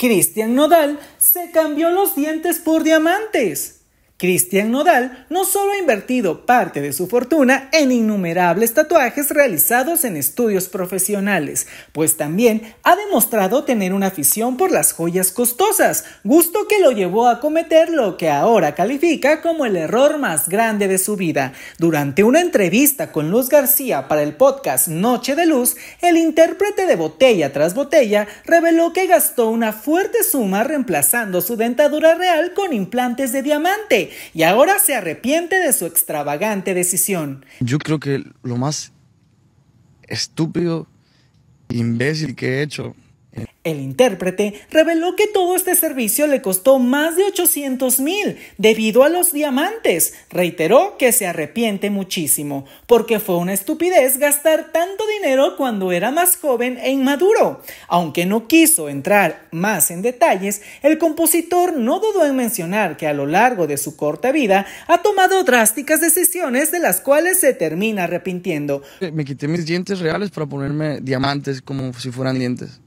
Cristian Nodal se cambió los dientes por diamantes. Cristian Nodal no solo ha invertido parte de su fortuna en innumerables tatuajes realizados en estudios profesionales, pues también ha demostrado tener una afición por las joyas costosas, gusto que lo llevó a cometer lo que ahora califica como el error más grande de su vida. Durante una entrevista con Luz García para el podcast Noche de Luz, el intérprete de Botella tras Botella reveló que gastó una fuerte suma reemplazando su dentadura real con implantes de diamante y ahora se arrepiente de su extravagante decisión. Yo creo que lo más estúpido, imbécil que he hecho el intérprete reveló que todo este servicio le costó más de 800 mil debido a los diamantes. Reiteró que se arrepiente muchísimo porque fue una estupidez gastar tanto dinero cuando era más joven e inmaduro. Aunque no quiso entrar más en detalles, el compositor no dudó en mencionar que a lo largo de su corta vida ha tomado drásticas decisiones de las cuales se termina arrepintiendo. Me quité mis dientes reales para ponerme diamantes como si fueran dientes.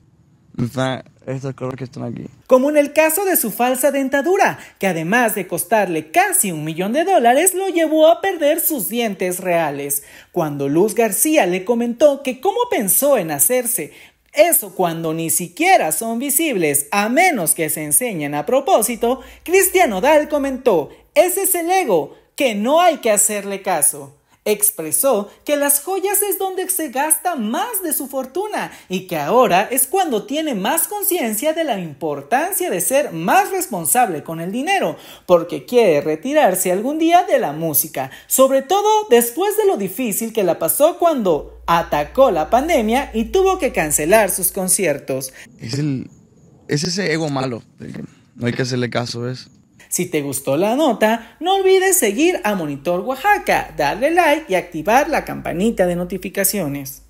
Como en el caso de su falsa dentadura, que además de costarle casi un millón de dólares, lo llevó a perder sus dientes reales. Cuando Luz García le comentó que cómo pensó en hacerse eso cuando ni siquiera son visibles, a menos que se enseñen a propósito, Cristiano Dal comentó, ese es el ego, que no hay que hacerle caso. Expresó que las joyas es donde se gasta más de su fortuna y que ahora es cuando tiene más conciencia de la importancia de ser más responsable con el dinero, porque quiere retirarse algún día de la música, sobre todo después de lo difícil que la pasó cuando atacó la pandemia y tuvo que cancelar sus conciertos. Es, ese ego malo, no hay que hacerle caso, ¿ves? Si te gustó la nota, no olvides seguir a Monitor Oaxaca, darle like y activar la campanita de notificaciones.